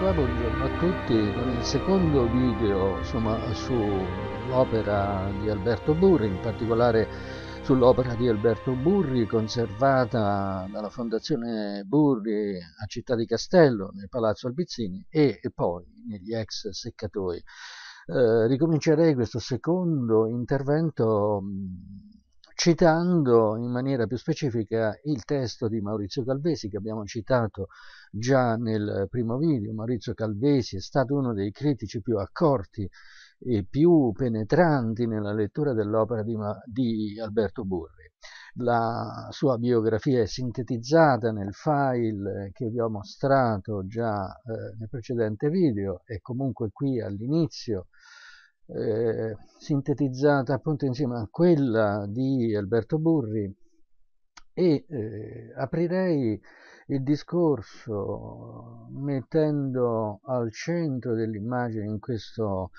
qua buongiorno a tutti con il secondo video sull'opera di Alberto Burri, in particolare sull'opera di Alberto Burri conservata dalla Fondazione Burri a Città di Castello nel Palazzo Albizzini e, e poi negli ex seccatoi. Eh, ricomincerei questo secondo intervento citando in maniera più specifica il testo di Maurizio Calvesi che abbiamo citato già nel eh, primo video Maurizio Calvesi è stato uno dei critici più accorti e più penetranti nella lettura dell'opera di, di, Alberto Burri. La sua biografia è sintetizzata nel file eh, che vi ho mostrato già eh, nel precedente video e comunque qui all'inizio eh, sintetizzata appunto insieme a quella di Alberto Burri e eh, aprirei il discorso mettendo al centro dell'immagine in questo,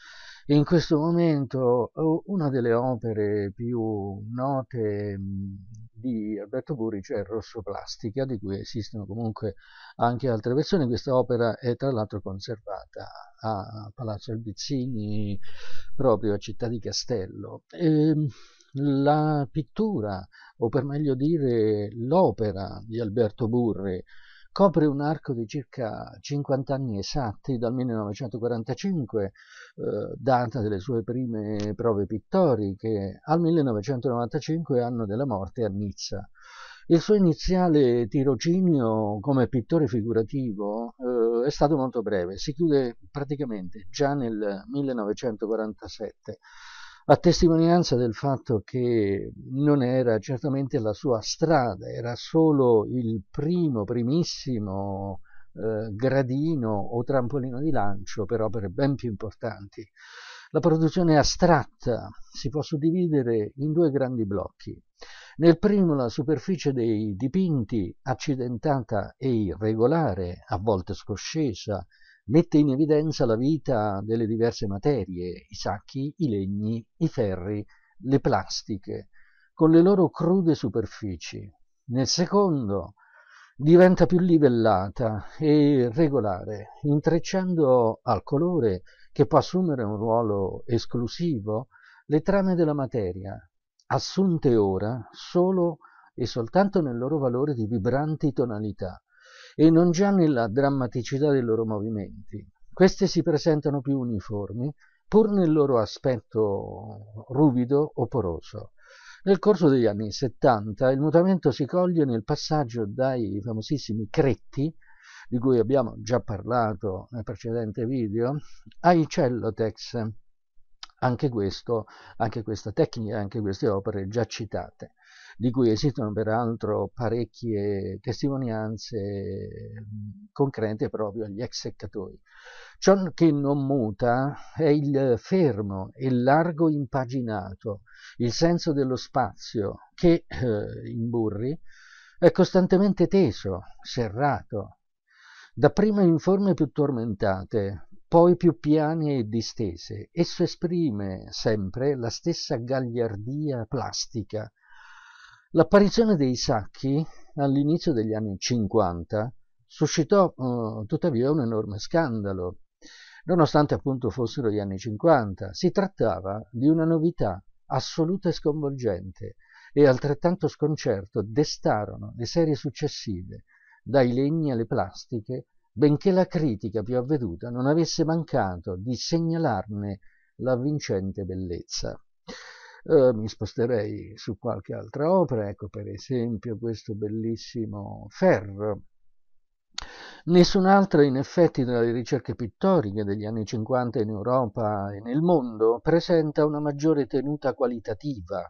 in questo momento eh, una delle opere più note mm, di Alberto Buri, cioè Rosso Plastica, di cui esistono comunque anche altre versioni. Questa opera è tra l'altro conservata a Palazzo Albizzini, proprio a Città di Castello. E, ehm, la pittura, o per meglio dire l'opera di Alberto Burri, copre un arco di circa 50 anni esatti, dal 1945, eh, data delle sue prime prove pittoriche, al 1995, anno della morte a Nizza. Il suo iniziale tirocinio come pittore figurativo eh, è stato molto breve, si chiude praticamente già nel 1947 a testimonianza del fatto che non era certamente la sua strada, era solo il primo, primissimo eh, gradino o trampolino di lancio per opere ben più importanti. La produzione astratta si può suddividere in due grandi blocchi. Nel primo la superficie dei dipinti accidentata e irregolare, a volte scoscesa, mette in evidenza la vita delle diverse materie, i sacchi, i legni, i ferri, le plastiche, con le loro crude superfici. Nel secondo diventa più livellata e regolare, intrecciando al colore, che può assumere un ruolo esclusivo, le trame della materia, assunte ora solo e soltanto nel loro valore di vibranti tonalità, e non già nella drammaticità dei loro movimenti. Queste si presentano più uniformi, pur nel loro aspetto ruvido o poroso. Nel corso degli anni 70 il mutamento si coglie nel passaggio dai famosissimi cretti, di cui abbiamo già parlato nel precedente video, ai cellotex, anche, questo, anche questa tecnica, anche queste opere già citate, di cui esistono peraltro parecchie testimonianze concrete proprio agli ex seccatori. Ciò che non muta è il fermo e largo impaginato, il senso dello spazio che eh, in Burri è costantemente teso, serrato, dapprima in forme più tormentate, poi più piane e distese. Esso esprime sempre la stessa gagliardia plastica. L'apparizione dei sacchi all'inizio degli anni 50 suscitò eh, tuttavia un enorme scandalo, nonostante appunto fossero gli anni 50. Si trattava di una novità assoluta e sconvolgente e altrettanto sconcerto destarono le serie successive, dai legni alle plastiche, benché la critica più avveduta non avesse mancato di segnalarne la vincente bellezza. Eh, mi sposterei su qualche altra opera, ecco per esempio questo bellissimo Ferro. Nessun'altra in effetti delle ricerche pittoriche degli anni 50 in Europa e nel mondo presenta una maggiore tenuta qualitativa.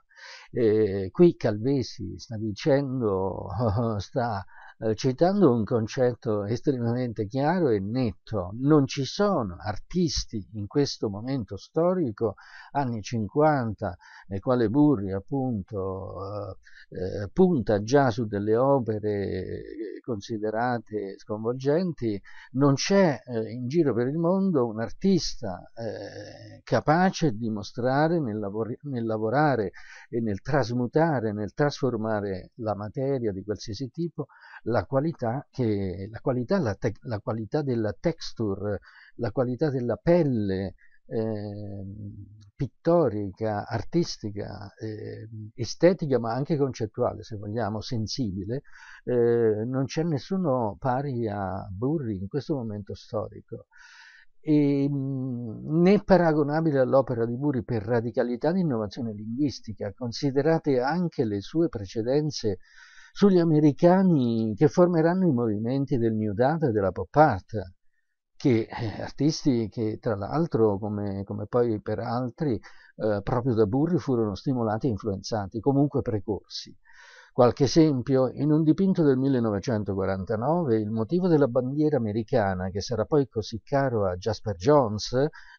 Eh, qui Calvesi sta dicendo, sta eh, citando un concetto estremamente chiaro e netto, non ci sono artisti in questo momento storico, anni 50, nel quale Burri appunto eh, eh, punta già su delle opere eh, considerate sconvolgenti, non c'è eh, in giro per il mondo un artista capace di mostrare nel, lavor nel lavorare e nel trasmutare, nel trasformare la materia di qualsiasi tipo, la qualità, che, la, qualità la, te, la qualità della texture, la qualità della pelle, eh, pittorica, artistica, eh, estetica, ma anche concettuale, se vogliamo, sensibile, eh, non c'è nessuno pari a Burri in questo momento storico. E, mm, né paragonabile all'opera di Burri per radicalità di innovazione linguistica, considerate anche le sue precedenze sugli americani che formeranno i movimenti del New Data e della Pop Art, che eh, artisti che tra l'altro, come, come, poi per altri, eh, proprio da Burri furono stimolati e influenzati, comunque precorsi. Qualche esempio, in un dipinto del 1949 il motivo della bandiera americana, che sarà poi così caro a Jasper Jones,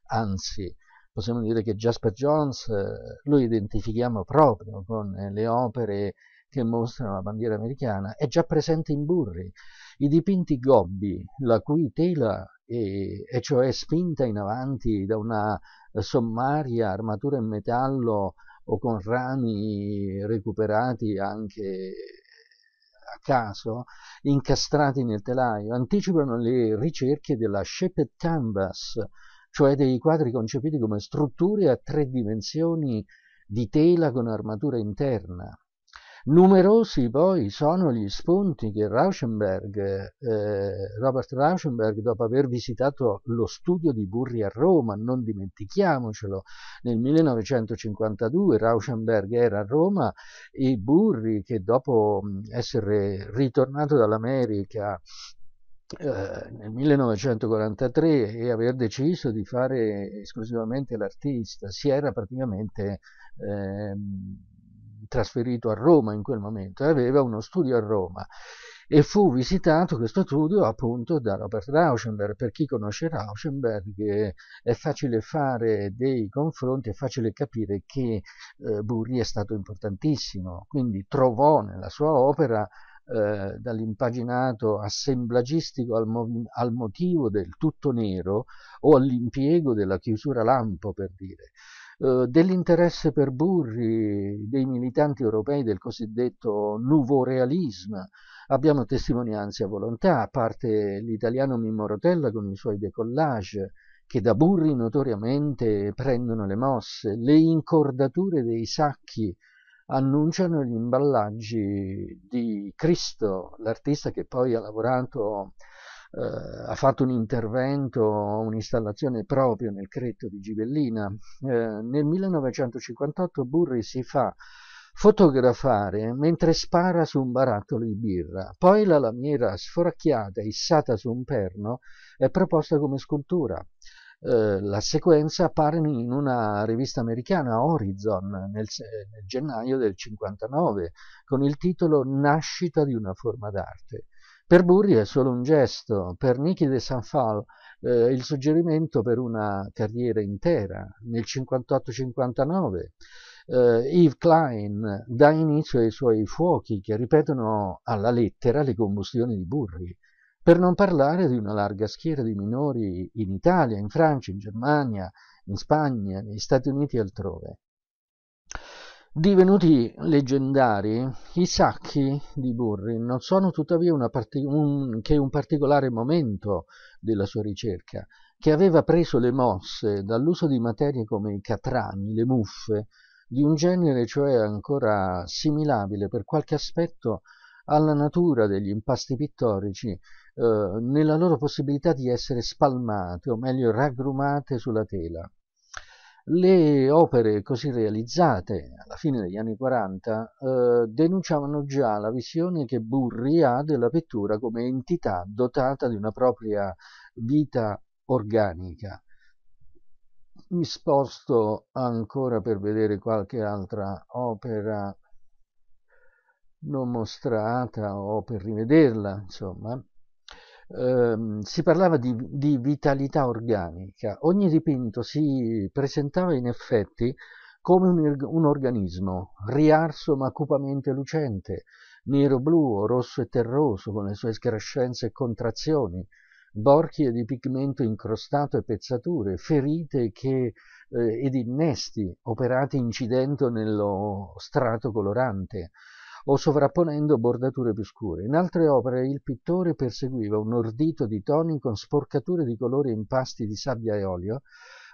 anzi possiamo dire che Jasper Jones eh, lo identifichiamo proprio con eh, le opere che mostrano la bandiera americana è già presente in Burri. I dipinti gobbi, la cui tela è, è cioè spinta in avanti da una sommaria armatura in metallo o con rami recuperati anche a caso, incastrati nel telaio, anticipano le ricerche della shaped canvas, cioè dei quadri concepiti come strutture a tre dimensioni di tela con armatura interna. Numerosi poi sono gli spunti che Rauschenberg, eh, Robert Rauschenberg, dopo aver visitato lo studio di Burri a Roma, non dimentichiamocelo, nel 1952 Rauschenberg era a Roma e Burri, che dopo essere ritornato dall'America eh, nel 1943 e aver deciso di fare esclusivamente l'artista, si era praticamente... Ehm, trasferito a Roma in quel momento, aveva uno studio a Roma e fu visitato questo studio appunto da Robert Rauschenberg. Per chi conosce Rauschenberg eh, è facile fare dei confronti, è facile capire che eh, Burri è stato importantissimo, quindi trovò nella sua opera eh, dall'impaginato assemblagistico al, al motivo del tutto nero o all'impiego della chiusura lampo per dire eh, dell'interesse per Burri dei militanti europei del cosiddetto nuovo realismo. Abbiamo testimonianze a volontà, a parte l'italiano Mimmo Rotella con i suoi decollage, che da Burri notoriamente prendono le mosse, le incordature dei sacchi annunciano gli imballaggi di Cristo, l'artista che poi ha lavorato eh, ha fatto un intervento, un'installazione proprio nel Cretto di Gibellina. Eh, nel 1958 Burri si fa fotografare mentre spara su un barattolo di birra. Poi la lamiera sforacchiata, issata su un perno, è proposta come scultura. Eh, la sequenza appare in una rivista americana, Horizon, nel, nel gennaio del 59, con il titolo Nascita di una forma d'arte. Per Burri è solo un gesto, per Niki de Sanfal eh, il suggerimento per una carriera intera. Nel 58-59 eh, Yves Klein dà inizio ai suoi fuochi che ripetono alla lettera le combustioni di Burri, per non parlare di una larga schiera di minori in Italia, in Francia, in Germania, in Spagna, negli Stati Uniti e altrove. Divenuti leggendari, i sacchi di Burri non sono tuttavia un, che un particolare momento della sua ricerca, che aveva preso le mosse dall'uso di materie come i catrami, le muffe, di un genere cioè ancora assimilabile per qualche aspetto alla natura degli impasti pittorici, eh, nella loro possibilità di essere spalmate, o meglio raggrumate sulla tela le opere così realizzate alla fine degli anni 40 eh, denunciavano già la visione che Burri ha della pittura come entità dotata di una propria vita organica. Mi sposto ancora per vedere qualche altra opera non mostrata o per rivederla, insomma ehm, si parlava di, di, vitalità organica, ogni dipinto si presentava in effetti come un, un organismo, riarso ma cupamente lucente, nero-blu o rosso e terroso con le sue escrescenze e contrazioni, borchie di pigmento incrostato e pezzature, ferite che, eh, ed innesti operati incidendo nello strato colorante, o sovrapponendo bordature più scure. In altre opere il pittore perseguiva un ordito di toni con sporcature di colori e impasti di sabbia e olio,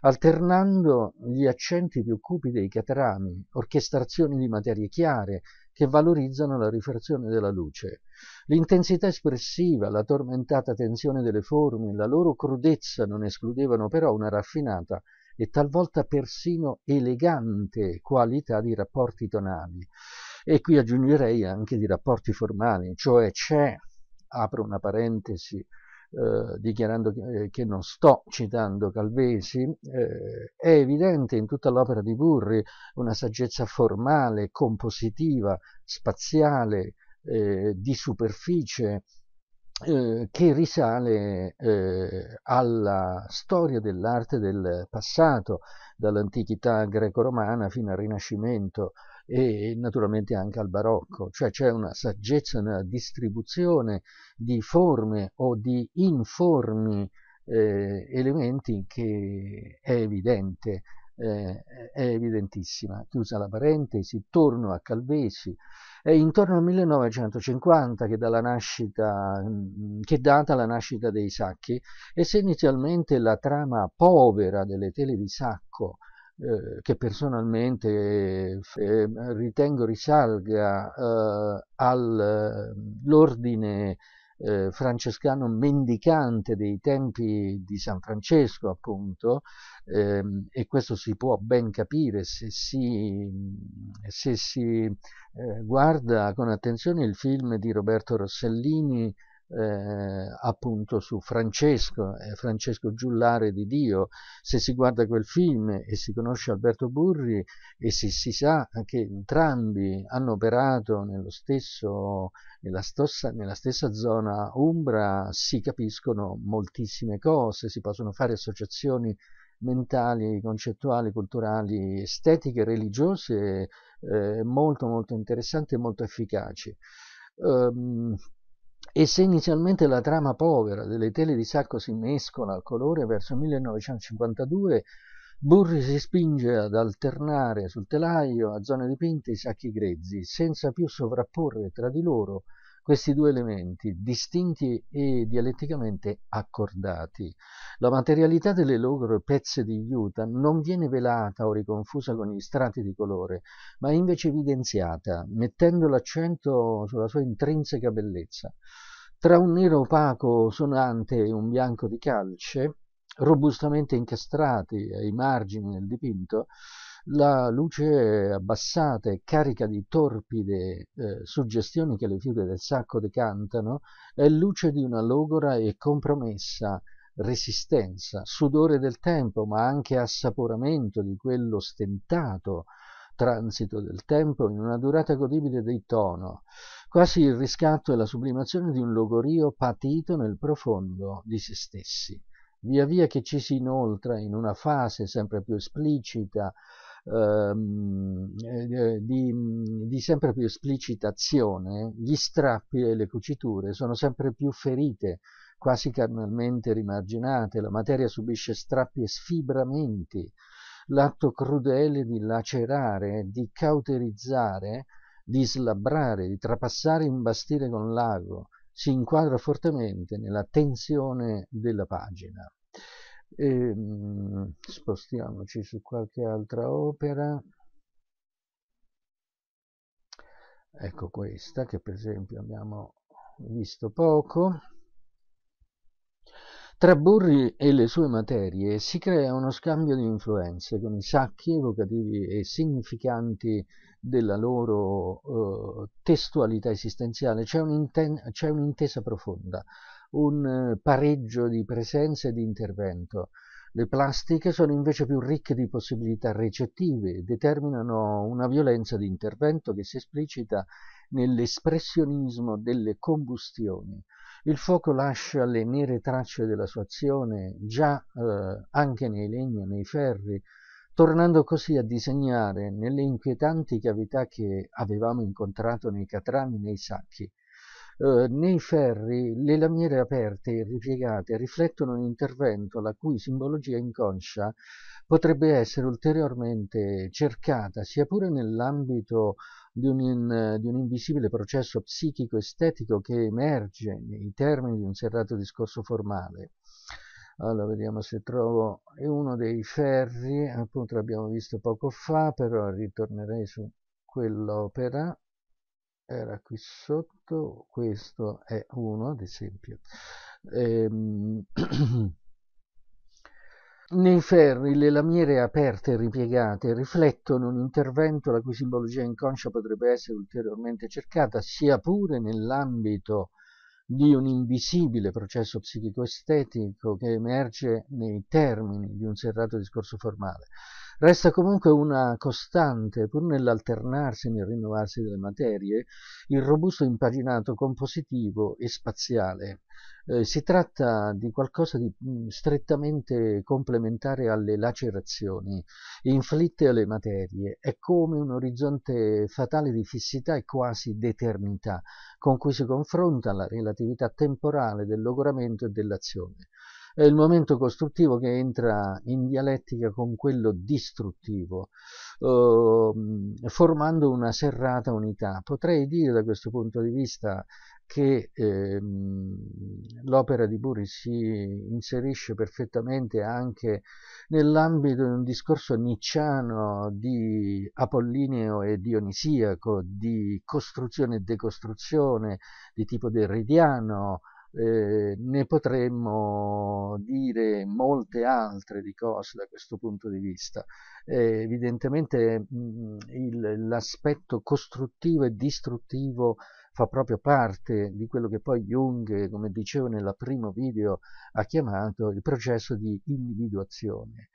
alternando gli accenti più cupi dei catrami, orchestrazioni di materie chiare che valorizzano la rifrazione della luce. L'intensità espressiva, la tormentata tensione delle forme, la loro crudezza non escludevano però una raffinata e talvolta persino elegante qualità di rapporti tonali. E qui aggiungerei anche di rapporti formali, cioè c'è, apro una parentesi, eh, dichiarando che, eh, che, non sto citando Calvesi, eh, è evidente in tutta l'opera di Burri una saggezza formale, compositiva, spaziale, eh, di superficie, eh, che risale eh, alla storia dell'arte del passato, dall'antichità greco-romana fino al Rinascimento, e naturalmente anche al barocco, cioè c'è una saggezza nella distribuzione di forme o di informi eh, elementi che è evidente, eh, è evidentissima. Chiusa la parentesi, torno a Calvesi. È intorno al 1950 che, nascita, mm, che è data la nascita dei sacchi e se inizialmente la trama povera delle tele di sacco eh, che personalmente eh, ritengo risalga eh, all'ordine eh, eh, francescano mendicante dei tempi di San Francesco, appunto, ehm, e questo si può ben capire se si, se si guarda con attenzione il film di Roberto Rossellini eh, appunto su Francesco, eh, Francesco Giullare di Dio, se si guarda quel film e si conosce Alberto Burri e se si sa che entrambi hanno operato stesso, nella, stossa, nella stessa zona Umbra, si capiscono moltissime cose, si possono fare associazioni mentali, concettuali, culturali, estetiche, religiose eh, molto molto interessanti e molto efficaci. Um, e se inizialmente la trama povera delle tele di sacco si mescola al colore, verso 1952 Burri si spinge ad alternare sul telaio, a zone dipinte, i sacchi grezzi, senza più sovrapporre tra di loro questi due elementi, distinti e dialetticamente accordati. La materialità delle loro pezze di Utah non viene velata o riconfusa con gli strati di colore, ma è invece evidenziata, mettendo l'accento sulla sua intrinseca bellezza. Tra un nero opaco sonante e un bianco di calce, robustamente incastrati ai margini del dipinto, la luce abbassata e carica di torpide eh, suggestioni che le fibre del sacco decantano è luce di una logora e compromessa resistenza, sudore del tempo, ma anche assaporamento di quello stentato transito del tempo in una durata godibile di tono, quasi il riscatto e la sublimazione di un logorio patito nel profondo di se stessi. Via via che ci si inoltra in una fase sempre più esplicita, Ehm, eh, eh, di, di, sempre più esplicitazione, gli strappi e le cuciture sono sempre più ferite, quasi carnalmente rimarginate, la materia subisce strappi e sfibramenti, l'atto crudele di lacerare, di cauterizzare, di slabbrare, di trapassare e imbastire con l'ago, si inquadra fortemente nella tensione della pagina. E, ehm, spostiamoci su qualche altra opera. Ecco questa che per esempio abbiamo visto poco. Tra Burri e le sue materie si crea uno scambio di influenze con i sacchi evocativi e significanti della loro eh, testualità esistenziale. C'è un'intesa profonda un eh, pareggio di presenza e di intervento. Le plastiche sono invece più ricche di possibilità recettive e determinano una violenza di intervento che si esplicita nell'espressionismo delle combustioni. Il fuoco lascia le nere tracce della sua azione già eh, anche nei legni e nei ferri, tornando così a disegnare nelle inquietanti cavità che avevamo incontrato nei catrami e nei sacchi eh, nei ferri le lamiere aperte e ripiegate riflettono un intervento la cui simbologia inconscia potrebbe essere ulteriormente cercata sia pure nell'ambito di un, in, di un, invisibile processo psichico-estetico che emerge nei termini di un serrato discorso formale. Allora, vediamo se trovo... è uno dei ferri, appunto l'abbiamo visto poco fa, però ritornerei su quell'opera era qui sotto, questo è uno ad esempio. Ehm, Nei ferri le lamiere aperte e ripiegate riflettono un intervento la cui simbologia inconscia potrebbe essere ulteriormente cercata, sia pure nell'ambito di un invisibile processo psichico-estetico che emerge nei termini di un serrato discorso formale. Resta comunque una costante, pur nell'alternarsi e nel rinnovarsi delle materie, il robusto impaginato compositivo e spaziale. Eh, si tratta di qualcosa di mh, mm, strettamente complementare alle lacerazioni inflitte alle materie, è come un orizzonte fatale di fissità e quasi d'eternità, con cui si confronta la relatività temporale del logoramento e dell'azione è il momento costruttivo che entra in dialettica con quello distruttivo, eh, formando una serrata unità. Potrei dire da questo punto di vista che eh, l'opera di Buri si inserisce perfettamente anche nell'ambito di un discorso nicciano di apollineo e dionisiaco, di costruzione e decostruzione, di tipo derridiano, eh, ne potremmo dire molte altre di cose da questo punto di vista. Eh, evidentemente mm, l'aspetto costruttivo e distruttivo fa proprio parte di quello che poi Jung, come dicevo nel primo video, ha chiamato il processo di individuazione.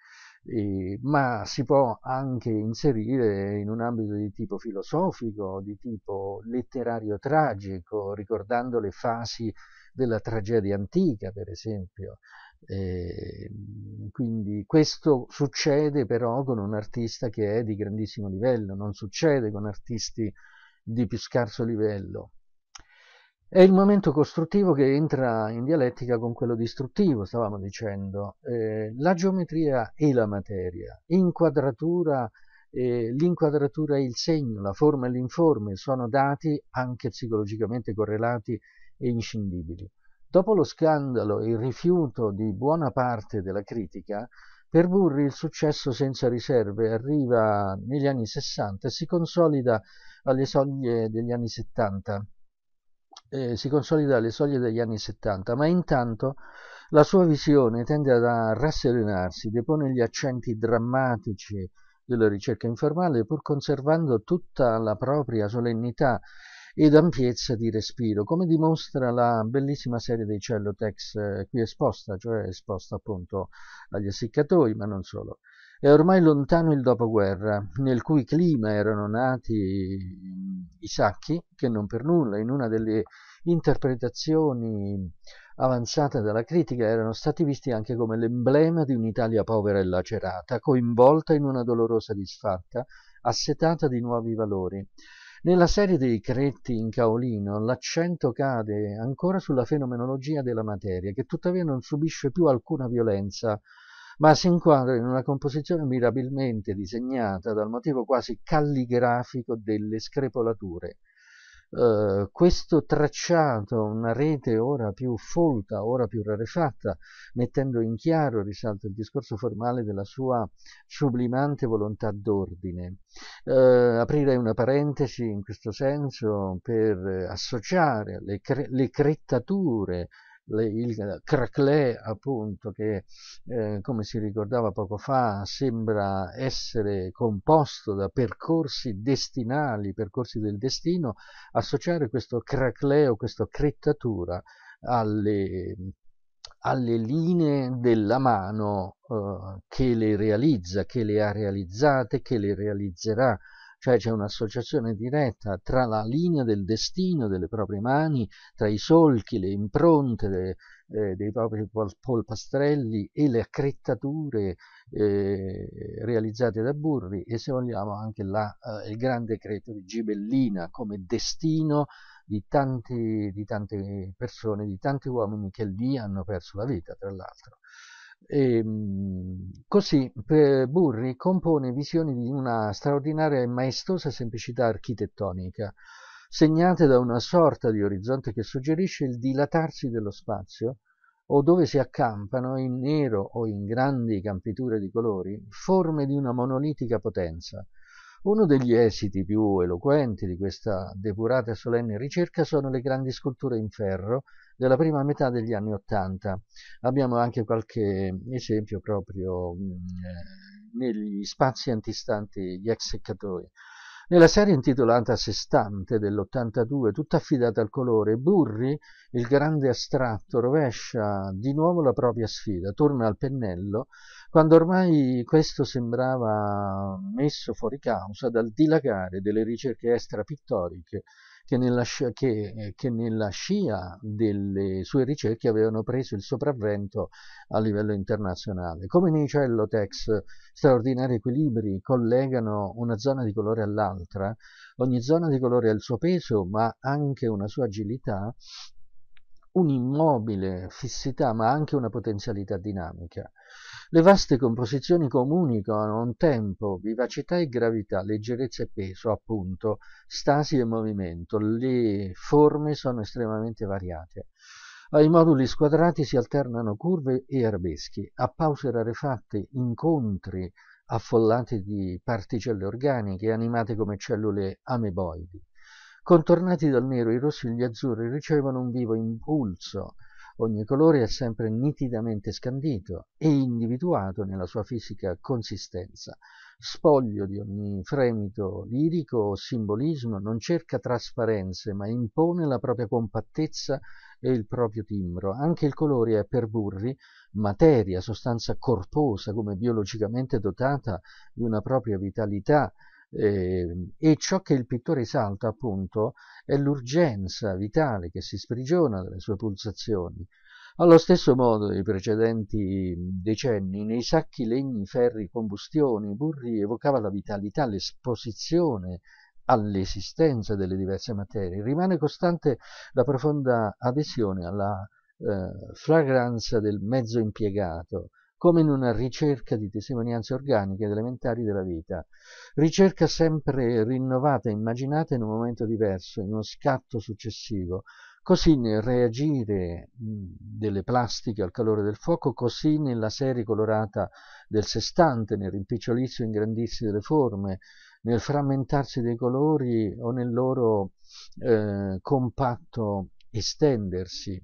Eh, ma si può anche inserire in un ambito di tipo filosofico, di tipo letterario tragico, ricordando le fasi della tragedia antica, per esempio. E ehm, quindi questo succede però con un artista che è di grandissimo livello, non succede con artisti di più scarso livello. È il momento costruttivo che entra in dialettica con quello distruttivo, stavamo dicendo. Eh, la geometria e la materia, inquadratura, eh, l'inquadratura e il segno, la forma e l'informe sono dati anche psicologicamente correlati e inscindibili. Dopo lo scandalo e il rifiuto di buona parte della critica, per Burri il successo senza riserve arriva negli anni 60 e si consolida alle soglie degli anni 70. Eh, si consolida alle soglie degli anni 70, ma intanto la sua visione tende a rasserenarsi, depone gli accenti drammatici della ricerca informale pur conservando tutta la propria solennità ed ampiezza di respiro, come dimostra la bellissima serie dei Cellotex eh, qui esposta, cioè esposta appunto agli essiccatoi, ma non solo. È ormai lontano il dopoguerra, nel cui clima erano nati mm, i sacchi, che non per nulla, in una delle interpretazioni avanzate dalla critica, erano stati visti anche come l'emblema di un'Italia povera e lacerata, coinvolta in una dolorosa disfatta, assetata di nuovi valori. Nella serie dei cretti in Caolino l'accento cade ancora sulla fenomenologia della materia, che tuttavia non subisce più alcuna violenza, ma si inquadra in una composizione mirabilmente disegnata dal motivo quasi calligrafico delle screpolature eh, questo tracciato una rete ora più folta, ora più rarefatta, mettendo in chiaro, risalto, il discorso formale della sua sublimante volontà d'ordine. Eh, aprirei una parentesi in questo senso per associare le, cre le crettature le, il eh, craclè appunto che eh, come si ricordava poco fa sembra essere composto da percorsi destinali, percorsi del destino, associare questo craclè o questa crettatura alle, alle linee della mano eh, che le realizza, che le ha realizzate, che le realizzerà cioè c'è un'associazione diretta tra la linea del destino delle proprie mani, tra i solchi, le impronte de, eh, dei propri polpastrelli e le accrettature eh, realizzate da Burri e se vogliamo anche la, eh, il grande creto di Gibellina come destino di, tanti, di tante persone, di tanti uomini che lì hanno perso la vita tra l'altro. E, ehm, così eh, Burri compone visioni di una straordinaria e maestosa semplicità architettonica, segnate da una sorta di orizzonte che suggerisce il dilatarsi dello spazio, o dove si accampano in nero o in grandi campiture di colori forme di una monolitica potenza. Uno degli esiti più eloquenti di questa depurata e solenne ricerca sono le grandi sculture in ferro della prima metà degli anni Ottanta. Abbiamo anche qualche esempio proprio mm, eh, negli spazi antistanti gli ex seccatori. Nella serie intitolata Sestante sé stante dell'82, tutta affidata al colore, Burri, il grande astratto, rovescia di nuovo la propria sfida, torna al pennello, quando ormai questo sembrava messo fuori causa dal dilagare delle ricerche extrapittoriche che nella, che, eh, che nella, scia delle sue ricerche avevano preso il sopravvento a livello internazionale. Come nei cellotex straordinari equilibri collegano una zona di colore all'altra, ogni zona di colore ha il suo peso ma anche una sua agilità, un'immobile fissità ma anche una potenzialità dinamica. Le vaste composizioni comunicano un tempo, vivacità e gravità, leggerezza e peso, appunto, stasi e movimento. Le forme sono estremamente variate. Ai moduli squadrati si alternano curve e arabeschi, a pause rarefatte, incontri affollati di particelle organiche animate come cellule ameboidi. Contornati dal nero, i rossi e gli azzurri ricevono un vivo impulso Ogni colore è sempre nitidamente scandito e individuato nella sua fisica consistenza. Spoglio di ogni fremito lirico o simbolismo, non cerca trasparenze, ma impone la propria compattezza e il proprio timbro. Anche il colore è per Burri materia, sostanza corposa, come biologicamente dotata di una propria vitalità eh, e ciò che il pittore esalta appunto è l'urgenza vitale che si sprigiona dalle sue pulsazioni. Allo stesso modo nei precedenti decenni, nei sacchi, legni, ferri, combustioni, Burri evocava la vitalità, l'esposizione all'esistenza delle diverse materie. Rimane costante la profonda adesione alla eh, fragranza del mezzo impiegato, come in una ricerca di testimonianze organiche ed elementari della vita, ricerca sempre rinnovata e immaginata in un momento diverso, in uno scatto successivo, così nel reagire mm, delle plastiche al calore del fuoco, così nella serie colorata del sestante, nel rimpicciolizio e ingrandirsi delle forme, nel frammentarsi dei colori o nel loro eh, compatto estendersi.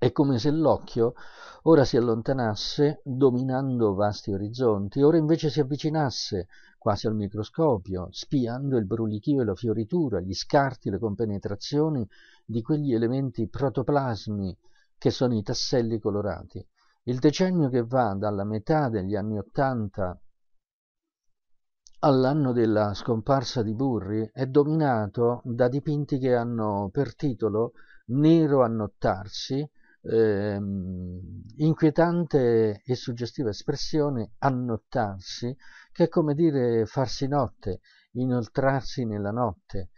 È come se l'occhio ora si allontanasse dominando vasti orizzonti, ora invece si avvicinasse quasi al microscopio, spiando il brulichio e la fioritura, gli scarti, le compenetrazioni di quegli elementi protoplasmi che sono i tasselli colorati. Il decennio che va dalla metà degli anni Ottanta all'anno della scomparsa di Burri è dominato da dipinti che hanno per titolo Nero annottarsi, eh, inquietante e suggestiva espressione annottarsi, che è come dire farsi notte, inoltrarsi nella notte.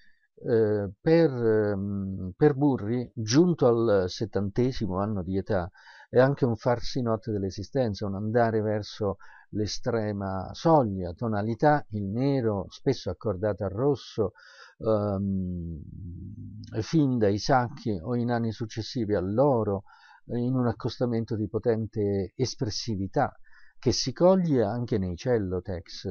Eh, per, ehm, per Burri, giunto al settantesimo anno di età, è anche un farsi notte dell'esistenza, un andare verso l'estrema soglia, tonalità, il nero, spesso accordato al rosso, ehm, fin dai sacchi o in anni successivi all'oro, in un accostamento di potente espressività che si coglie anche nei cellotex.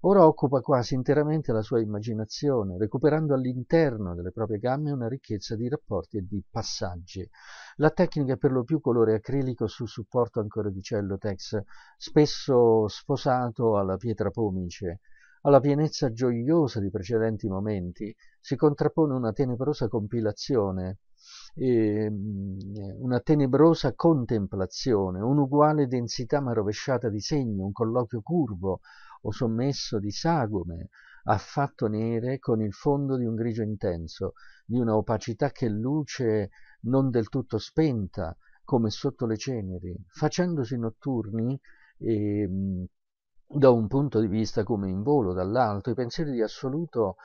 Ora occupa quasi interamente la sua immaginazione, recuperando all'interno delle proprie gambe una ricchezza di rapporti e di passaggi. La tecnica è per lo più colore acrilico su supporto ancora di cellotex, spesso sposato alla pietra pomice. Alla pienezza gioiosa di precedenti momenti si contrappone una tenebrosa compilazione eh, una tenebrosa contemplazione, un'uguale densità ma rovesciata di segno, un colloquio curvo o sommesso di sagome, affatto nere, con il fondo di un grigio intenso, di una opacità che luce non del tutto spenta, come sotto le ceneri, facendosi notturni eh, da un punto di vista come in volo dall'alto, i pensieri di assoluto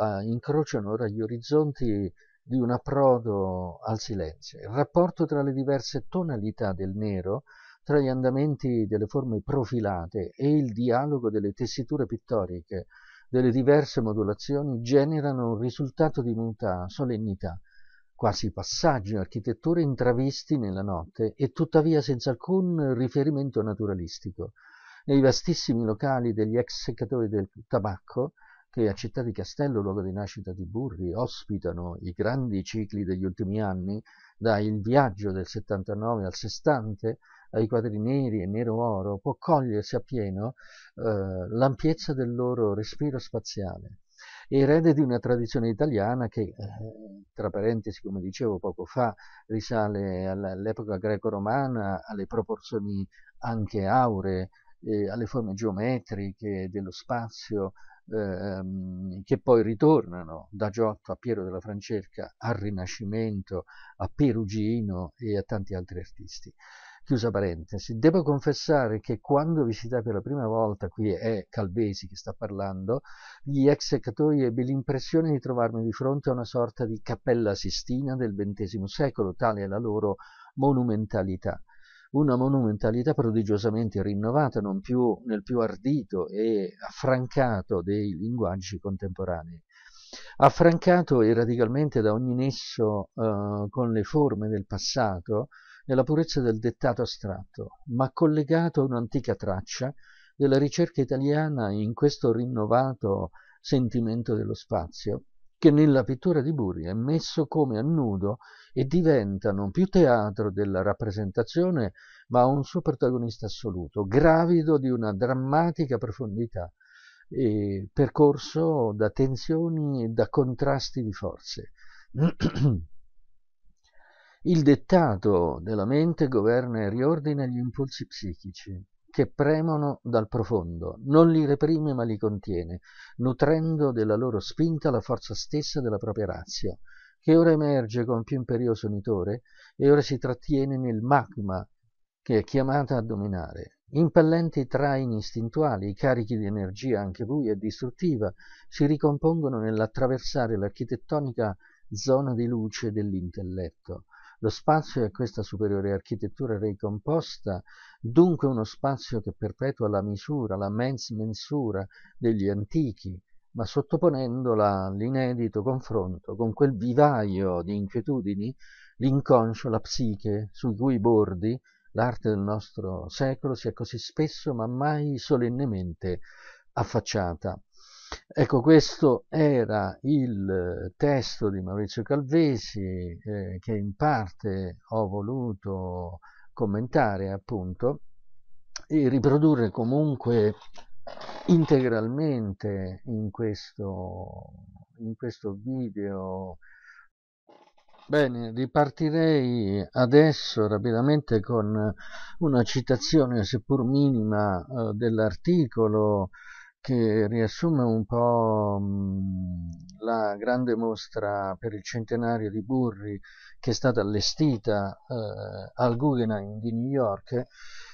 eh, incrociano ora gli orizzonti di un approdo al silenzio. Il rapporto tra le diverse tonalità del nero, tra gli andamenti delle forme profilate e il dialogo delle tessiture pittoriche delle diverse modulazioni generano un risultato di muta solennità, quasi passaggi in architetture intravisti nella notte e tuttavia senza alcun riferimento naturalistico. Nei vastissimi locali degli ex seccatori del tabacco che a Città di Castello, luogo di nascita di Burri, ospitano i grandi cicli degli ultimi anni, da Il viaggio del 79 al sestante, ai quadri neri e nero oro, può cogliersi appieno eh, l'ampiezza del loro respiro spaziale. Erede di una tradizione italiana che, eh, tra parentesi, come dicevo poco fa, risale all'epoca greco-romana, alle proporzioni anche auree, eh, alle forme geometriche dello spazio, ehm, che poi ritornano da Giotto a Piero della Francesca al Rinascimento, a Perugino e a tanti altri artisti. Chiusa parentesi, devo confessare che quando visitai per la prima volta, qui è Calvesi che sta parlando, gli ex seccatori ebbe l'impressione di trovarmi di fronte a una sorta di cappella sistina del XX secolo, tale è la loro monumentalità una monumentalità prodigiosamente rinnovata non più, nel più ardito e affrancato dei linguaggi contemporanei affrancato e radicalmente da ogni nesso eh, con le forme del passato nella purezza del dettato astratto, ma collegato a un'antica traccia della ricerca italiana in questo rinnovato sentimento dello spazio, che nella pittura di Burri è messo come a nudo e diventa non più teatro della rappresentazione, ma un suo protagonista assoluto, gravido di una drammatica profondità, e percorso da tensioni e da contrasti di forze. Il dettato della mente governa e riordina gli impulsi psichici che premono dal profondo, non li reprime ma li contiene, nutrendo della loro spinta la forza stessa della propria razza, che ora emerge con più imperioso nitore e ora si trattiene nel magma che è chiamata a dominare, Impellenti traini istintuali, carichi di energia anche buia e distruttiva, si ricompongono nell'attraversare l'architettonica zona di luce dell'intelletto, lo spazio è questa superiore architettura ricomposta, dunque uno spazio che perpetua la misura, la mens mensura degli antichi, ma sottoponendola all'inedito confronto con quel vivaio di inquietudini, l'inconscio, la psiche, sui cui bordi l'arte del nostro secolo si è così spesso ma mai solennemente affacciata. Ecco, questo era il eh, testo di Maurizio Calvesi eh, che in parte ho voluto commentare appunto e riprodurre comunque integralmente in questo, in questo video. Bene, ripartirei adesso rapidamente con una citazione, seppur minima, eh, dell'articolo che riassume un po' mhmm, la grande mostra per il centenario di Burri che è stata allestita eh, al Guggenheim di New York,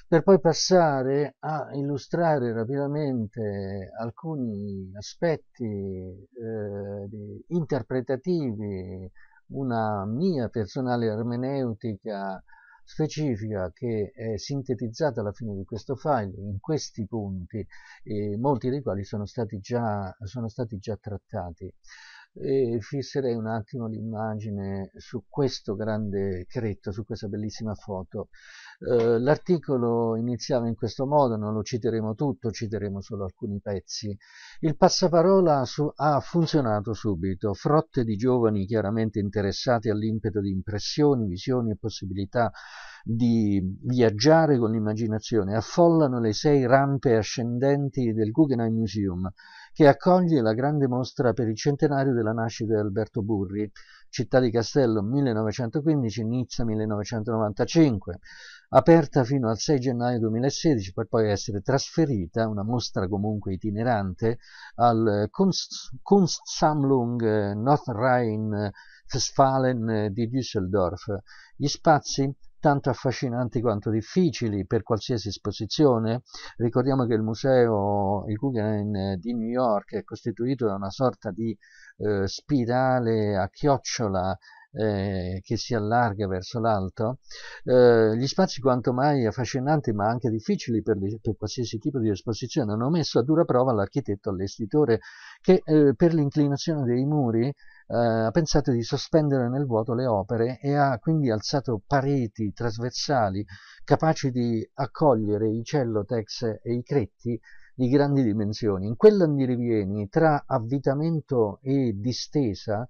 per poi passare a illustrare rapidamente alcuni aspetti eh, interpretativi, una mia personale ermeneutica specifica che è sintetizzata alla fine di questo file in questi punti, eh, molti dei quali sono stati già, sono stati già trattati. E fisserei un attimo l'immagine su questo grande cretto, su questa bellissima foto eh, l'articolo iniziava in questo modo, non lo citeremo tutto, citeremo solo alcuni pezzi. Il passaparola su, ha funzionato subito, frotte di giovani chiaramente interessati all'impeto di impressioni, visioni e possibilità di viaggiare con l'immaginazione, affollano le sei rampe ascendenti del Guggenheim Museum, che accoglie la grande mostra per il centenario della nascita di Alberto Burri, Città di Castello 1915, Nizza 1995 aperta fino al 6 gennaio 2016 per poi essere trasferita, una mostra comunque itinerante, al eh, Kunstsammlung eh, North Rhine-Westfalen eh, di Düsseldorf. Gli spazi tanto affascinanti quanto difficili per qualsiasi esposizione. Ricordiamo che il museo, il Guggenheim di New York, è costituito da una sorta di eh, spirale a chiocciola eh, che si allarga verso l'alto, eh, gli spazi quanto mai affascinanti ma anche difficili per, per, qualsiasi tipo di esposizione hanno messo a dura prova l'architetto allestitore che eh, per l'inclinazione dei muri eh, ha pensato di sospendere nel vuoto le opere e ha quindi alzato pareti trasversali capaci di accogliere i cellotex e i cretti di grandi dimensioni. In quell'andirivieni tra avvitamento e distesa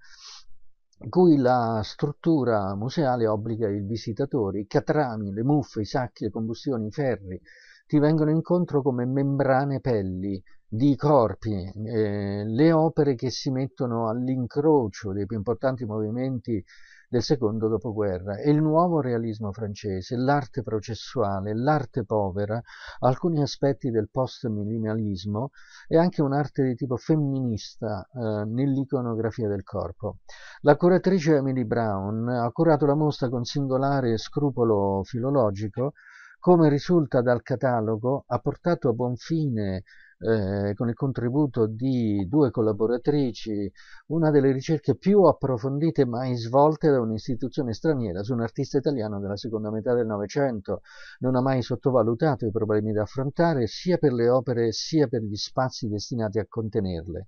in cui la struttura museale obbliga il visitatore, i catrami, le muffe, i sacchi, le combustioni, i ferri, ti vengono incontro come membrane pelli di corpi, eh, le opere che si mettono all'incrocio dei più importanti movimenti del secondo dopoguerra e il nuovo realismo francese, l'arte processuale, l'arte povera, alcuni aspetti del post-minimalismo e anche un'arte di tipo femminista eh, nell'iconografia del corpo. La curatrice Emily Brown ha curato la mostra con singolare scrupolo filologico come risulta dal catalogo, ha portato a buon fine eh, con il contributo di due collaboratrici, una delle ricerche più approfondite mai svolte da un'istituzione straniera su un artista italiano della seconda metà del Novecento. Non ha mai sottovalutato i problemi da affrontare sia per le opere sia per gli spazi destinati a contenerle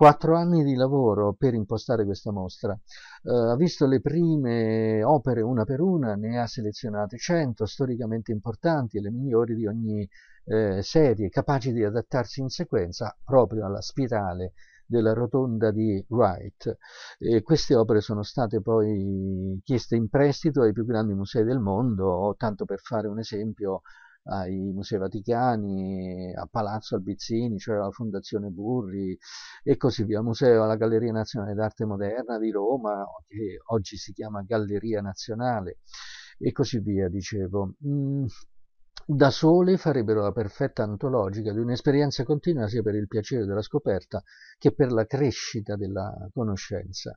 quattro anni di lavoro per impostare questa mostra. Eh, ha visto le prime opere una per una, ne ha selezionate 100 storicamente importanti, e le migliori di ogni eh, serie, capaci di adattarsi in sequenza proprio alla spirale della rotonda di Wright. E queste opere sono state poi chieste in prestito ai più grandi musei del mondo, tanto per fare un esempio ai Musei Vaticani, a Palazzo Albizzini, cioè alla Fondazione Burri e così via, museo alla Galleria Nazionale d'Arte Moderna di Roma, che oggi si chiama Galleria Nazionale e così via, dicevo. Mm da sole farebbero la perfetta antologica di un'esperienza continua sia per il piacere della scoperta che per la crescita della conoscenza.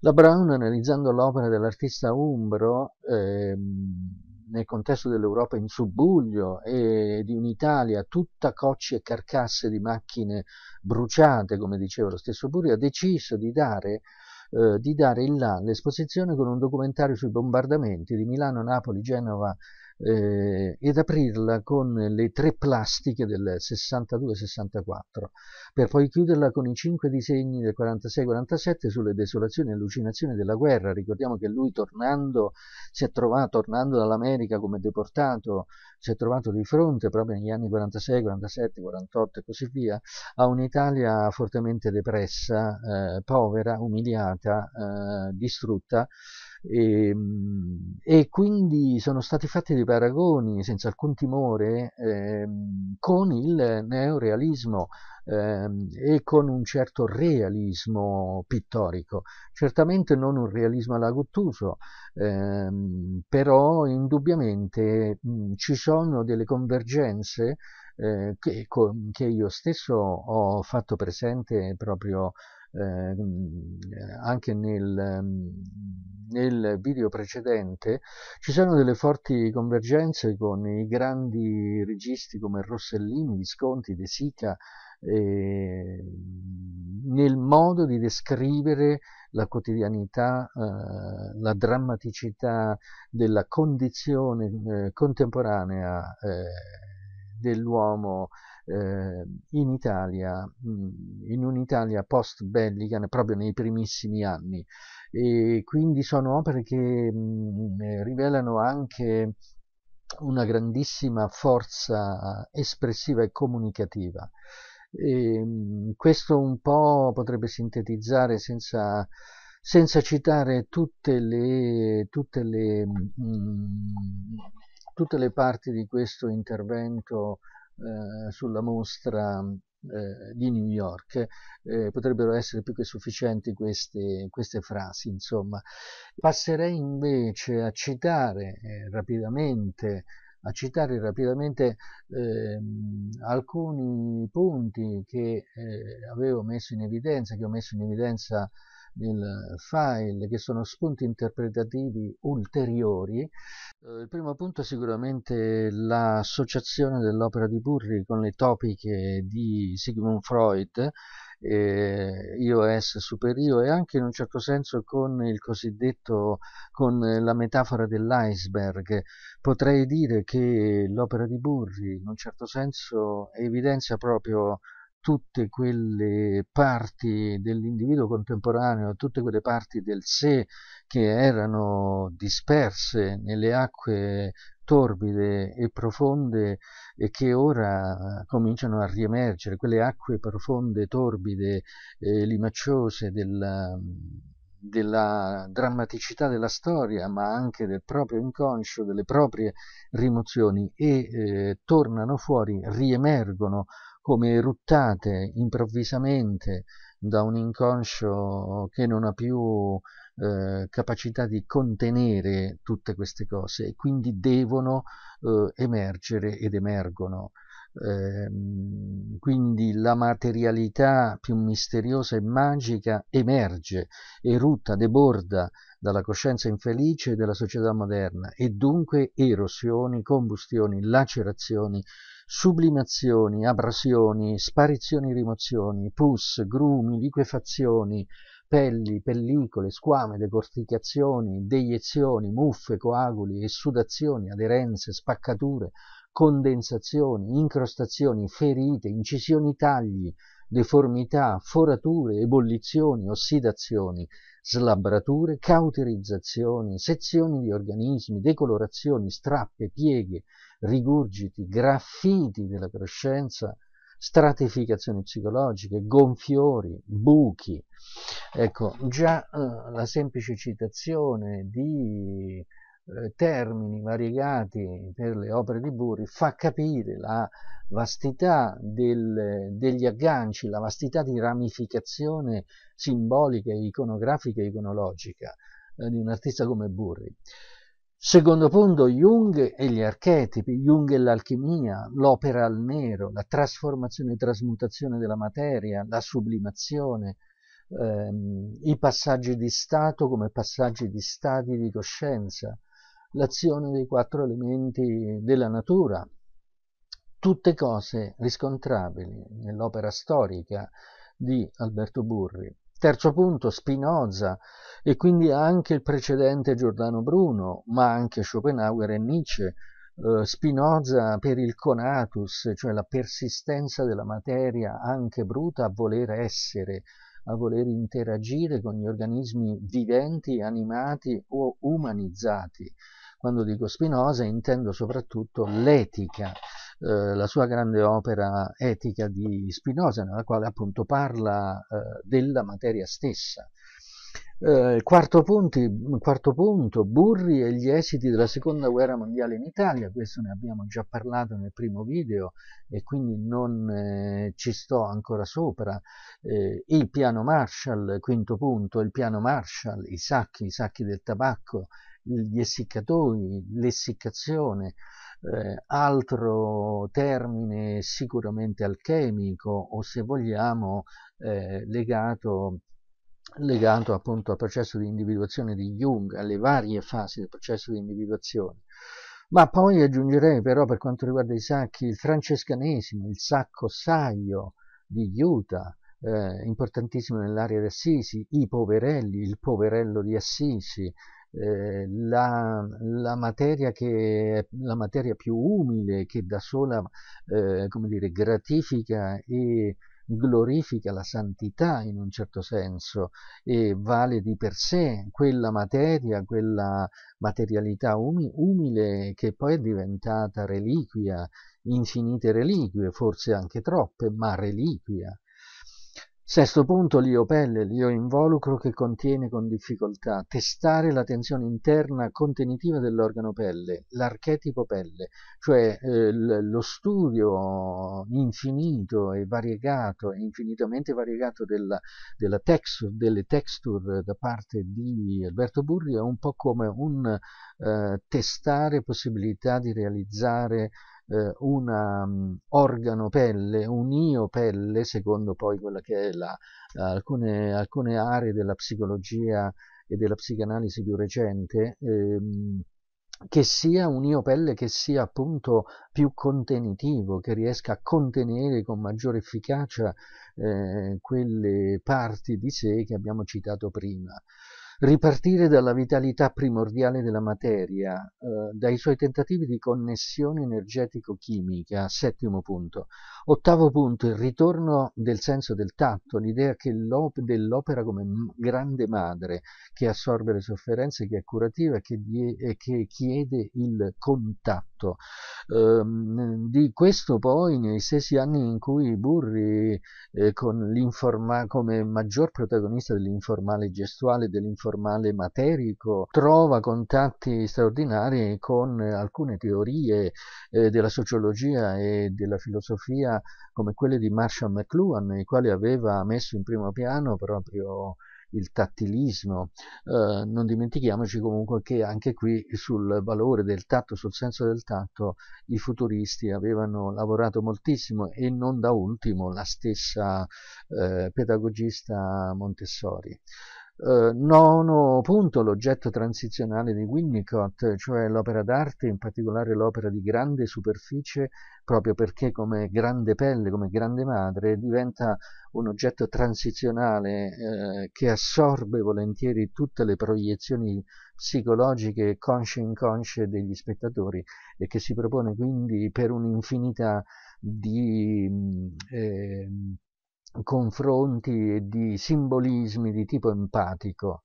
La Brown, analizzando l'opera dell'artista umbro, ehm, nel contesto dell'Europa in subbuglio e di un'Italia tutta cocci e carcasse di macchine bruciate, come diceva lo stesso Buria, decise di dare, eh, di dare in là l'esposizione con un documentario sui bombardamenti di Milano, Napoli, Genova eh, ed aprirla con le tre plastiche del 62-64 per poi chiuderla con i cinque disegni del 46-47 sulle desolazioni e allucinazioni della guerra ricordiamo che lui tornando, trovato, tornando dall'America come deportato si è trovato di fronte proprio negli anni 46, 47, 48 e così via a un'Italia fortemente depressa, eh, povera, umiliata, eh, distrutta e, ehm, e, quindi sono stati fatti dei paragoni senza alcun timore eh, con il neorealismo eh, e con un certo realismo pittorico, certamente non un realismo alla Guttuso, ehm, però indubbiamente mh, ci sono delle convergenze eh, che, con, che io stesso ho fatto presente proprio eh, anche nel, nel, video precedente, ci sono delle forti convergenze con i grandi registi come Rossellini, Visconti, De Sica, eh, nel modo di descrivere la quotidianità, eh, la drammaticità della condizione eh, contemporanea eh, dell'uomo Ehm, in Italia, mm, in un'Italia post bellica, proprio nei primissimi anni. E quindi sono opere che mm, eh, rivelano anche una grandissima forza espressiva e comunicativa. E ehm, questo un po' potrebbe sintetizzare senza, senza citare tutte le, tutte, le, mh, mm, tutte le, parti di questo intervento eh, sulla mostra eh, di New York, eh, potrebbero essere più che sufficienti queste, queste frasi, insomma. Passerei invece a citare eh, rapidamente a citare rapidamente eh, alcuni punti che eh, avevo messo in evidenza, che ho messo in evidenza nel file che sono spunti interpretativi ulteriori. Eh, il primo punto è sicuramente l'associazione dell'opera di Burri con le topiche di Sigmund Freud, eh, IOS superiore e anche in un certo senso con il cosiddetto con la metafora dell'iceberg potrei dire che l'opera di Burri in un certo senso evidenzia proprio tutte quelle parti dell'individuo contemporaneo, tutte quelle parti del sé che erano disperse nelle acque torbide e profonde e che ora cominciano a riemergere, quelle acque profonde, torbide, e limacciose della, della drammaticità della storia, ma anche del proprio inconscio, delle proprie rimozioni e eh, tornano fuori, riemergono come eruttate improvvisamente da un inconscio che non ha più eh, capacità di contenere tutte queste cose e quindi devono eh, emergere ed emergono. Ehm, quindi la materialità più misteriosa e magica emerge, erutta, deborda dalla coscienza infelice della società moderna e dunque erosioni, combustioni, lacerazioni, sublimazioni, abrasioni, sparizioni, rimozioni, pus, grumi, liquefazioni, pelli, pellicole, squame, decorticazioni, deiezioni, muffe, coaguli, esudazioni, aderenze, spaccature, condensazioni, incrostazioni, ferite, incisioni, tagli, deformità, forature, ebollizioni, ossidazioni, slabrature, cauterizzazioni, sezioni di organismi, decolorazioni, strappe, pieghe, rigurgiti, graffiti della crescenza, stratificazioni psicologiche, gonfiori, buchi. Ecco, già eh, la semplice citazione di eh, termini variegati per le opere di Burri fa capire la vastità del, degli agganci, la vastità di ramificazione simbolica, iconografica e iconologica eh, di un artista come Burri. Secondo punto, Jung e gli archetipi, Jung e l'alchimia, l'opera al nero, la trasformazione e trasmutazione della materia, la sublimazione, ehm, i passaggi di stato come passaggi di stati di coscienza, l'azione dei quattro elementi della natura, tutte cose riscontrabili nell'opera storica di Alberto Burri. Terzo punto, Spinoza e quindi anche il precedente Giordano Bruno, ma anche Schopenhauer e Nietzsche. Eh, Spinoza per il conatus, cioè la persistenza della materia anche bruta a voler essere, a voler interagire con gli organismi viventi, animati o umanizzati. Quando dico Spinoza intendo soprattutto l'etica, eh, la sua grande opera etica di Spinoza, nella quale appunto parla eh, della materia stessa. Eh, quarto, punti, quarto, punto, Burri e gli esiti della seconda guerra mondiale in Italia, questo ne abbiamo già parlato nel primo video e quindi non eh, ci sto ancora sopra, eh, il piano Marshall, quinto punto, il piano Marshall, i sacchi, i sacchi del tabacco gli essiccatori, l'essiccazione, eh, altro termine sicuramente alchemico o se vogliamo eh, legato, legato appunto al processo di individuazione di Jung, alle varie fasi del processo di individuazione. Ma poi aggiungerei però per quanto riguarda i sacchi il francescanesimo, il sacco saio di Utah, eh, importantissimo nell'area di Assisi, i poverelli, il poverello di Assisi, eh, la, la, materia che, la materia più umile che da sola eh, come dire, gratifica e glorifica la santità in un certo senso e vale di per sé quella materia, quella materialità umile che poi è diventata reliquia, infinite reliquie, forse anche troppe, ma reliquia. Sesto punto, l'iopelle, l'ioinvolucro che contiene con difficoltà. Testare la tensione interna contenitiva dell'organo pelle, l'archetipo pelle, cioè eh, lo studio infinito e variegato, infinitamente variegato della, della texture, delle texture da parte di Alberto Burri è un po' come un eh, testare possibilità di realizzare eh, un um, organo pelle, un io pelle, secondo poi quella che è la, alcune, alcune, aree della psicologia e della psicanalisi più recente, ehm, che sia un io pelle che sia appunto più contenitivo, che riesca a contenere con maggiore efficacia eh, quelle parti di sé che abbiamo citato prima ripartire dalla vitalità primordiale della materia, eh, dai suoi tentativi di connessione energetico-chimica, settimo punto, Ottavo punto, il ritorno del senso del tatto, l'idea dell'opera come grande madre che assorbe le sofferenze, che è curativa e che, che, chiede il contatto. Ehm, di questo poi nei stessi anni in cui Burri eh, come maggior protagonista dell'informale gestuale, dell'informale materico, trova contatti straordinari con alcune teorie eh, della sociologia e della filosofia sia come quelle di Marshall McLuhan, i quali aveva messo in primo piano proprio il tattilismo. Eh, non dimentichiamoci comunque che anche qui sul valore del tatto, sul senso del tatto, i futuristi avevano lavorato moltissimo e non da ultimo la stessa eh, pedagogista Montessori. Eh, nono punto, l'oggetto transizionale di Winnicott, cioè l'opera d'arte, in particolare l'opera di grande superficie, proprio perché come grande pelle, come grande madre, diventa un oggetto transizionale eh, che assorbe volentieri tutte le proiezioni psicologiche consce e inconsce degli spettatori e che si propone quindi per un'infinità di... Eh, confronti e di simbolismi di tipo empatico.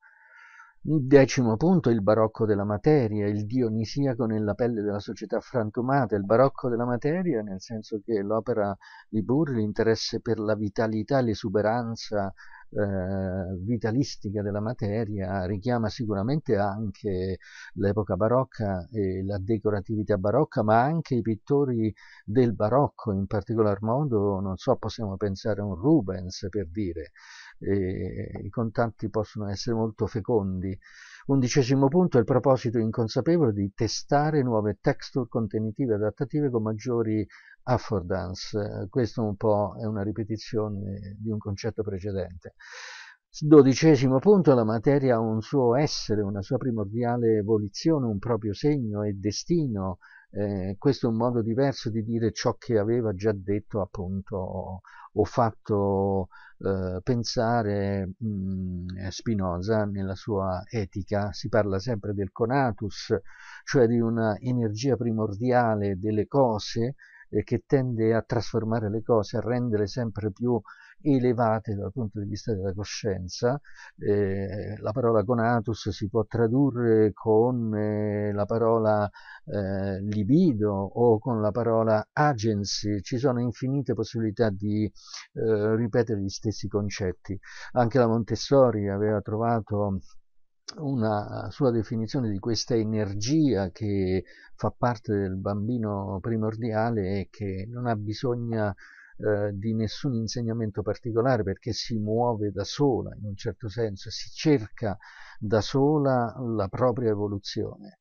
Decimo punto, il barocco della materia, il dionisiaco nella pelle della società frantumata, il barocco della materia nel senso che l'opera di Burr, l'interesse per la vitalità, l'esuberanza, eh, vitalistica della materia richiama sicuramente anche l'epoca barocca e la decoratività barocca, ma anche i pittori del barocco, in particolar modo, non so, possiamo pensare a un Rubens per dire, eh, i contatti possono essere molto fecondi. Undicesimo punto è il proposito inconsapevole di testare nuove texture contenitive adattative con maggiori affordance. Eh, questo un po' è una ripetizione di un concetto precedente. Dodicesimo punto, la materia ha un suo essere, una sua primordiale evoluzione, un proprio segno e destino eh, questo è un modo diverso di dire ciò che aveva già detto appunto o, fatto eh, pensare mh, mm, Spinoza nella sua etica. Si parla sempre del conatus, cioè di una energia primordiale delle cose che tende a trasformare le cose, a renderle sempre più elevate dal punto di vista della coscienza. Eh, la parola gonatus si può tradurre con eh, la parola eh, libido o con la parola agency, ci sono infinite possibilità di eh, ripetere gli stessi concetti. Anche la Montessori aveva trovato una eh, sua definizione di questa energia che fa parte del bambino primordiale e che non ha bisogno eh, di nessun insegnamento particolare perché si muove da sola in un certo senso, si cerca da sola la propria evoluzione.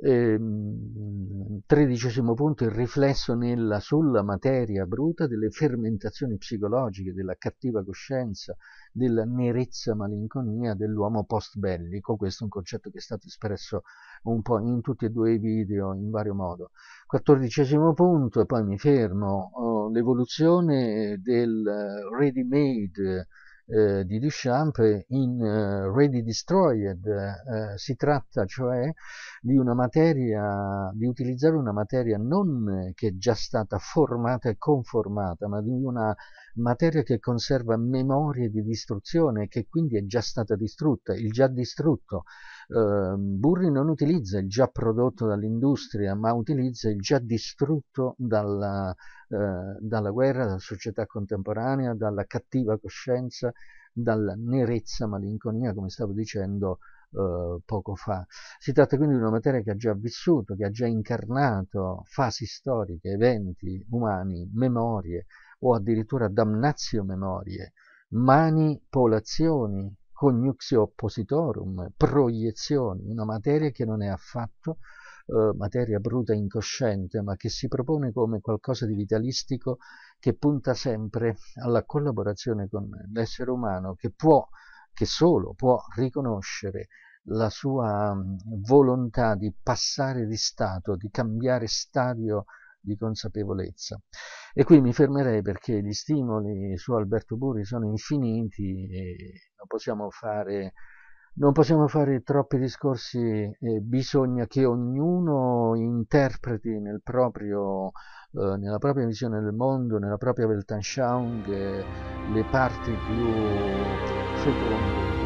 Ehm, tredicesimo punto, il riflesso nella, sulla materia bruta delle fermentazioni psicologiche, della cattiva coscienza, della nerezza malinconia dell'uomo post-bellico. Questo è un concetto che è stato espresso un po' in tutti e due i video in vario modo. Quattordicesimo punto, e poi mi fermo, oh, l'evoluzione del ready-made eh, di Duchamp in eh, Ready Destroyed, eh, si tratta cioè di una materia, di utilizzare una materia non che è già stata formata e conformata, ma di una materia che conserva memorie di distruzione e che quindi è già stata distrutta, il già distrutto Ehm, Burri non utilizza il già prodotto dall'industria, ma utilizza il già distrutto dalla, eh, dalla guerra, dalla società contemporanea, dalla cattiva coscienza, dalla nerezza malinconia, come stavo dicendo eh, poco fa. Si tratta quindi di una materia che ha già vissuto, che ha già incarnato fasi storiche, eventi umani, memorie o addirittura damnazio memorie, mani, popolazioni, coniuxio oppositorum, proiezioni, una materia che non è affatto eh, materia bruta e incosciente, ma che si propone come qualcosa di vitalistico che punta sempre alla collaborazione con l'essere umano, che può, che solo può riconoscere la sua mm, volontà di passare di stato, di cambiare stadio di consapevolezza. E qui mi fermerei perché gli stimoli su Alberto Burri sono infiniti e non possiamo fare, non possiamo fare troppi discorsi, eh, bisogna che ognuno interpreti nel proprio, eh, nella propria visione del mondo, nella propria Weltanschauung, eh, le parti più feconde